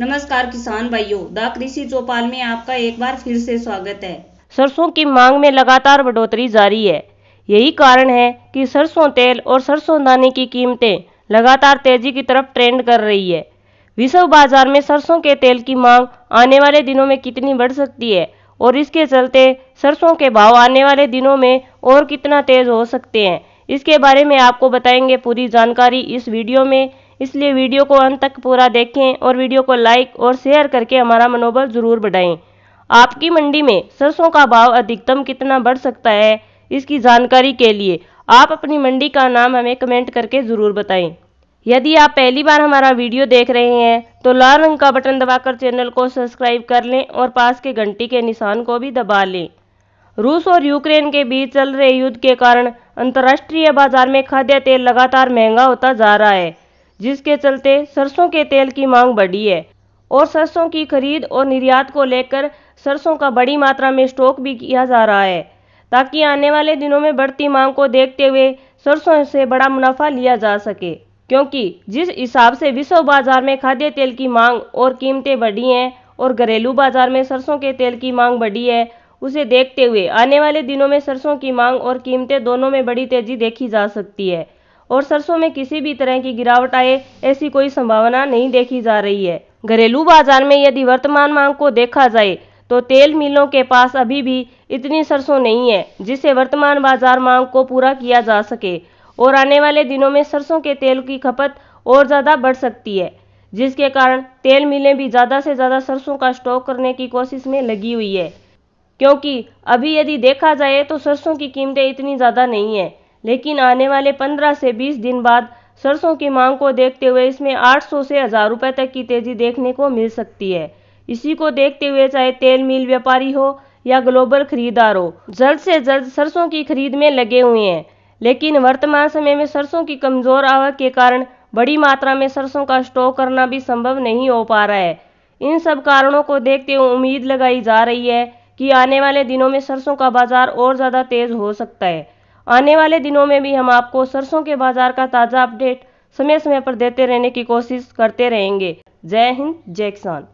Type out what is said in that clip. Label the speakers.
Speaker 1: नमस्कार किसान भाइयों द कृषि चौपाल में आपका एक बार फिर से स्वागत है सरसों की मांग में लगातार बढ़ोतरी जारी है यही कारण है कि सरसों तेल और सरसों दाने की कीमतें लगातार तेजी की तरफ ट्रेंड कर रही है विश्व बाजार में सरसों के तेल की मांग आने वाले दिनों में कितनी बढ़ सकती है और इसके चलते सरसों के भाव आने वाले दिनों में और कितना तेज हो सकते हैं इसके बारे में आपको बताएंगे पूरी जानकारी इस वीडियो में इसलिए वीडियो को अंत तक पूरा देखें और वीडियो को लाइक और शेयर करके हमारा मनोबल ज़रूर बढ़ाएं आपकी मंडी में सरसों का भाव अधिकतम कितना बढ़ सकता है इसकी जानकारी के लिए आप अपनी मंडी का नाम हमें कमेंट करके ज़रूर बताएं यदि आप पहली बार हमारा वीडियो देख रहे हैं तो लाल रंग का बटन दबाकर चैनल को सब्सक्राइब कर लें और पास के घंटी के निशान को भी दबा लें रूस और यूक्रेन के बीच चल रहे युद्ध के कारण अंतर्राष्ट्रीय बाजार में खाद्य तेल लगातार महंगा होता जा रहा है जिसके चलते सरसों के तेल की मांग बढ़ी है और सरसों की खरीद और निर्यात को लेकर सरसों का बड़ी मात्रा में स्टॉक भी किया जा रहा है ताकि आने वाले दिनों में बढ़ती मांग को देखते हुए सरसों से बड़ा मुनाफा लिया जा सके क्योंकि जिस हिसाब से विश्व बाजार में खाद्य तेल की मांग और कीमतें बढ़ी हैं और घरेलू बाजार में सरसों के तेल की मांग बढ़ी है उसे देखते हुए आने वाले दिनों में सरसों की मांग और कीमतें दोनों में बड़ी तेजी देखी जा सकती है और सरसों में किसी भी तरह की गिरावट आए ऐसी कोई संभावना नहीं देखी जा रही है घरेलू बाजार में यदि वर्तमान मांग को देखा जाए तो तेल मिलों के पास अभी भी इतनी सरसों नहीं है जिससे वर्तमान बाजार मांग को पूरा किया जा सके और आने वाले दिनों में सरसों के तेल की खपत और ज़्यादा बढ़ सकती है जिसके कारण तेल मिलें भी ज़्यादा से ज़्यादा सरसों का स्टॉक करने की कोशिश में लगी हुई है क्योंकि अभी यदि देखा जाए तो सरसों की कीमतें इतनी ज़्यादा नहीं है लेकिन आने वाले 15 से 20 दिन बाद सरसों की मांग को देखते हुए इसमें 800 से हज़ार रुपये तक की तेज़ी देखने को मिल सकती है इसी को देखते हुए चाहे तेल मिल व्यापारी हो या ग्लोबल खरीदार हो जल्द से जल्द सरसों की खरीद में लगे हुए हैं लेकिन वर्तमान समय में सरसों की कमज़ोर आवक के कारण बड़ी मात्रा में सरसों का स्टॉक करना भी संभव नहीं हो पा रहा है इन सब कारणों को देखते हुए उम्मीद लगाई जा रही है कि आने वाले दिनों में सरसों का बाज़ार और ज़्यादा तेज़ हो सकता है आने वाले दिनों में भी हम आपको सरसों के बाजार का ताज़ा अपडेट समय समय पर देते रहने की कोशिश करते रहेंगे जय हिंद जय किसान